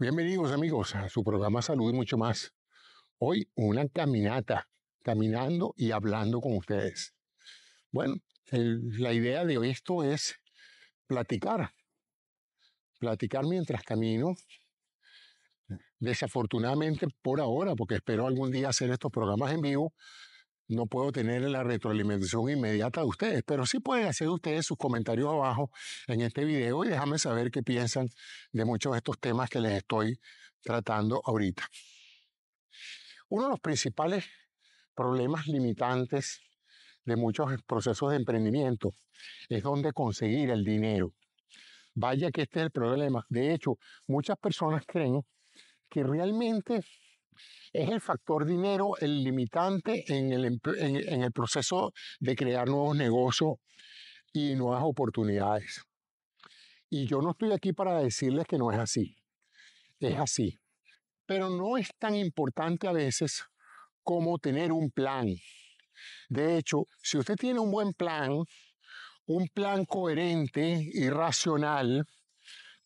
Bienvenidos amigos a su programa Salud y mucho más. Hoy una caminata, caminando y hablando con ustedes. Bueno, la idea de hoy esto es platicar, platicar mientras camino. Desafortunadamente por ahora, porque espero algún día hacer estos programas en vivo, no puedo tener la retroalimentación inmediata de ustedes, pero sí pueden hacer ustedes sus comentarios abajo en este video y déjame saber qué piensan de muchos de estos temas que les estoy tratando ahorita. Uno de los principales problemas limitantes de muchos procesos de emprendimiento es dónde conseguir el dinero. Vaya que este es el problema. De hecho, muchas personas creen que realmente es el factor dinero el limitante en el, proceso de crear nuevos negocios y nuevas oportunidades. Y yo no estoy aquí para decirles que no es así. Es así. Pero no es tan importante a veces como tener un plan. De hecho, si usted tiene un buen plan, un plan coherente y racional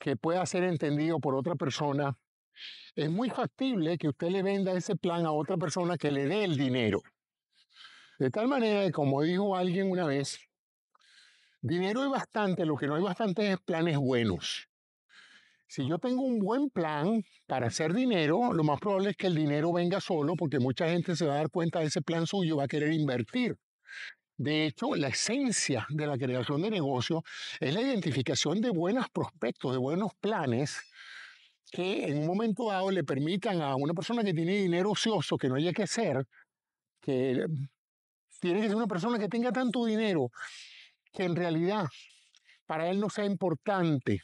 que pueda ser entendido por otra persona, es muy factible que usted le venda ese plan a otra persona que le dé el dinero. De tal manera que, como dijo alguien una vez, dinero es bastante, lo que no hay bastante es planes buenos. Si yo tengo un buen plan para hacer dinero, lo más probable es que el dinero venga solo porque mucha gente se va a dar cuenta de ese plan suyo, va a querer invertir. De hecho, la esencia de la creación de negocio es la identificación de buenos prospectos, de buenos planes que en un momento dado le permitan a una persona que tiene dinero ocioso, que no haya que ser, que tiene que ser una persona que tenga tanto dinero que en realidad para él no sea importante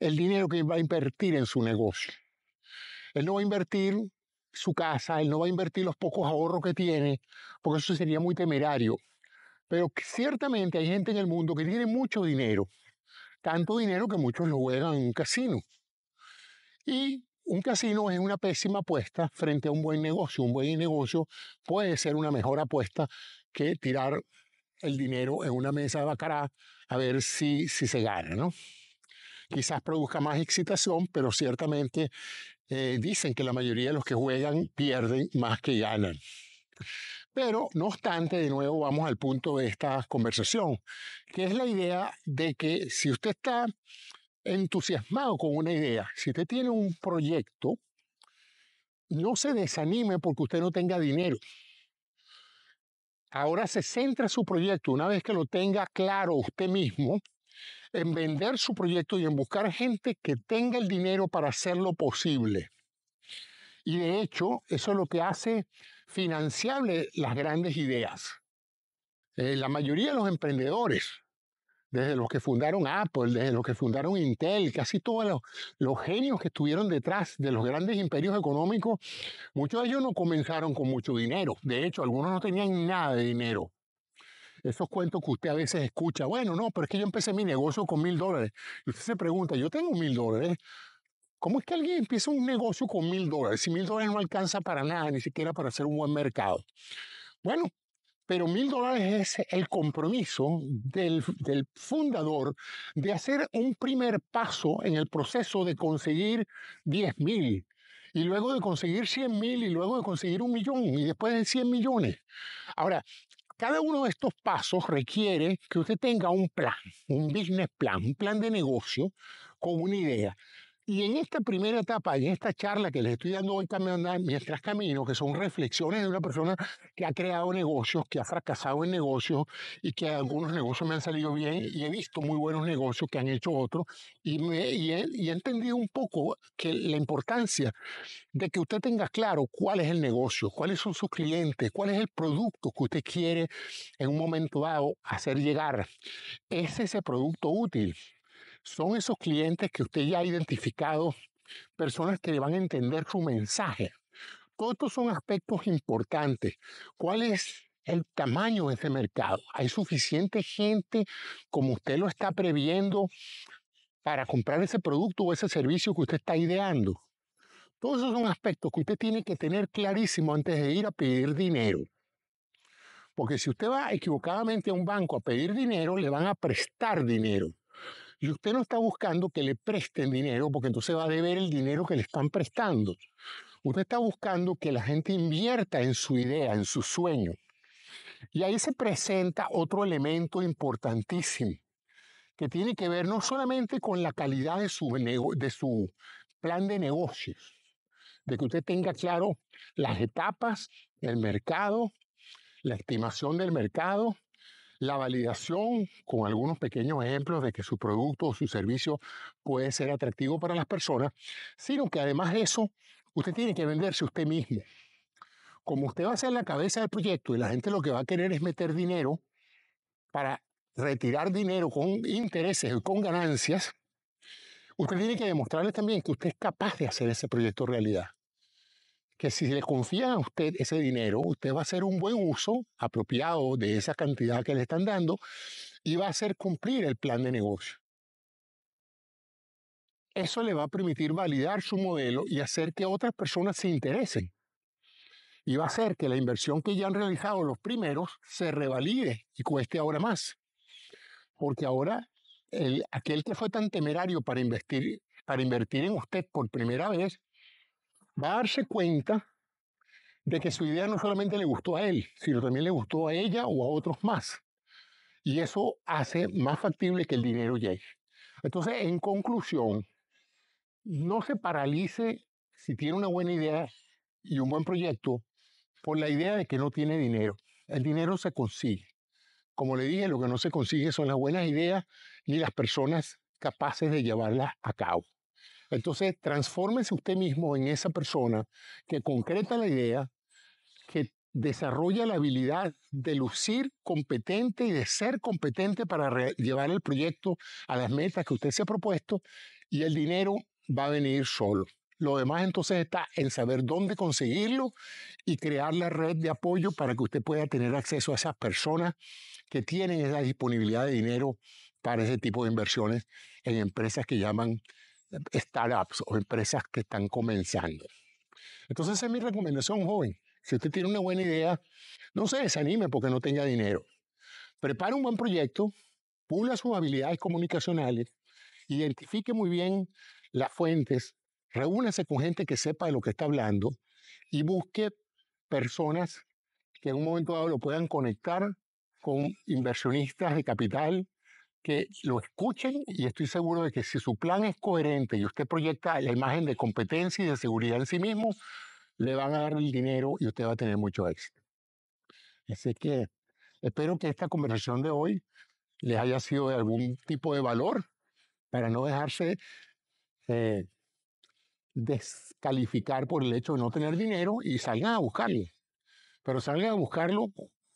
el dinero que va a invertir en su negocio. Él no va a invertir su casa, él no va a invertir los pocos ahorros que tiene, porque eso sería muy temerario. Pero ciertamente hay gente en el mundo que tiene mucho dinero, tanto dinero que muchos lo juegan en un casino. Y un casino es una pésima apuesta frente a un buen negocio. Un buen negocio puede ser una mejor apuesta que tirar el dinero en una mesa de bacará a ver si, si se gana, ¿no? Quizás produzca más excitación, pero ciertamente eh, dicen que la mayoría de los que juegan pierden más que ganan. Pero, no obstante, de nuevo vamos al punto de esta conversación, que es la idea de que si usted está entusiasmado con una idea, si usted tiene un proyecto, no se desanime porque usted no tenga dinero. Ahora se centra su proyecto, una vez que lo tenga claro usted mismo, en vender su proyecto y en buscar gente que tenga el dinero para hacerlo posible. Y de hecho, eso es lo que hace financiables las grandes ideas. Eh, la mayoría de los emprendedores, desde los que fundaron Apple, desde los que fundaron Intel, casi todos los, genios que estuvieron detrás de los grandes imperios económicos, muchos de ellos no comenzaron con mucho dinero. De hecho, algunos no tenían nada de dinero. Esos cuentos que usted a veces escucha, bueno, no, pero es que yo empecé mi negocio con mil dólares. Y usted se pregunta, yo tengo mil dólares. ¿Cómo es que alguien empieza un negocio con mil dólares? Si mil dólares no alcanza para nada, ni siquiera para hacer un buen mercado. Bueno, pero mil dólares es el compromiso del, del, fundador de hacer un primer paso en el proceso de conseguir 10 mil y luego de conseguir cien mil y luego de conseguir un millón y después de 100 millones. Ahora, cada uno de estos pasos requiere que usted tenga un plan, un business plan, un plan de negocio con una idea. Y en esta primera etapa, en esta charla que les estoy dando hoy caminando, mientras camino, que son reflexiones de una persona que ha creado negocios, que ha fracasado en negocios y que algunos negocios me han salido bien y he visto muy buenos negocios que han hecho otros y, he, y he entendido un poco que la importancia de que usted tenga claro cuál es el negocio, cuáles son sus clientes, cuál es el producto que usted quiere en un momento dado hacer llegar. ¿Es ese producto útil? son esos clientes que usted ya ha identificado, personas que le van a entender su mensaje. Todos estos son aspectos importantes. ¿Cuál es el tamaño de ese mercado? ¿Hay suficiente gente como usted lo está previendo para comprar ese producto o ese servicio que usted está ideando? Todos esos son aspectos que usted tiene que tener clarísimo antes de ir a pedir dinero. Porque si usted va equivocadamente a un banco a pedir dinero, le van a prestar dinero. Y usted no está buscando que le presten dinero, porque entonces va a deber el dinero que le están prestando. Usted está buscando que la gente invierta en su idea, en su sueño. Y ahí se presenta otro elemento importantísimo, que tiene que ver no solamente con la calidad de su, de su plan de negocios, de que usted tenga claro las etapas, el mercado, la estimación del mercado, la validación con algunos pequeños ejemplos de que su producto o su servicio puede ser atractivo para las personas, sino que además de eso, usted tiene que venderse usted mismo. Como usted va a ser la cabeza del proyecto y la gente lo que va a querer es meter dinero para retirar dinero con intereses y con ganancias, usted tiene que demostrarle también que usted es capaz de hacer ese proyecto realidad que si le confían a usted ese dinero, usted va a hacer un buen uso apropiado de esa cantidad que le están dando y va a hacer cumplir el plan de negocio. Eso le va a permitir validar su modelo y hacer que otras personas se interesen. Y va a hacer que la inversión que ya han realizado los primeros se revalide y cueste ahora más. Porque ahora aquel que fue tan temerario para invertir, para invertir en usted por primera vez va a darse cuenta de que su idea no solamente le gustó a él, sino también le gustó a ella o a otros más. Y eso hace más factible que el dinero llegue. Entonces, en conclusión, no se paralice si tiene una buena idea y un buen proyecto por la idea de que no tiene dinero. El dinero se consigue. Como le dije, lo que no se consigue son las buenas ideas ni las personas capaces de llevarlas a cabo. Entonces, transfórmese usted mismo en esa persona que concreta la idea, que desarrolla la habilidad de lucir competente y de ser competente para llevar el proyecto a las metas que usted se ha propuesto y el dinero va a venir solo. Lo demás entonces está en saber dónde conseguirlo y crear la red de apoyo para que usted pueda tener acceso a esas personas que tienen esa disponibilidad de dinero para ese tipo de inversiones en empresas que llaman startups o empresas que están comenzando. Entonces esa es mi recomendación, joven. Si usted tiene una buena idea, no se desanime porque no tenga dinero. Prepare un buen proyecto, pula sus habilidades comunicacionales, identifique muy bien las fuentes, reúnase con gente que sepa de lo que está hablando y busque personas que en un momento dado lo puedan conectar con inversionistas de capital que lo escuchen y estoy seguro de que si su plan es coherente y usted proyecta la imagen de competencia y de seguridad en sí mismo, le van a dar el dinero y usted va a tener mucho éxito. Así que espero que esta conversación de hoy les haya sido de algún tipo de valor para no dejarse eh, descalificar por el hecho de no tener dinero y salgan a buscarlo. Pero salgan a buscarlo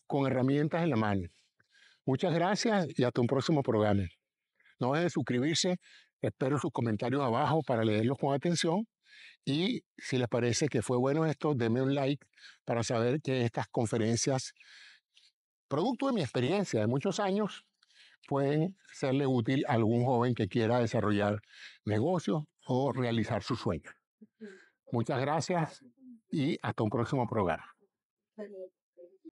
con herramientas en la mano. Muchas gracias y hasta un próximo programa. No dejen de suscribirse, espero sus comentarios abajo para leerlos con atención y si les parece que fue bueno esto, denme un like para saber que estas conferencias, producto de mi experiencia de muchos años, pueden serle útil a algún joven que quiera desarrollar negocios o realizar su sueño. Muchas gracias y hasta un próximo programa.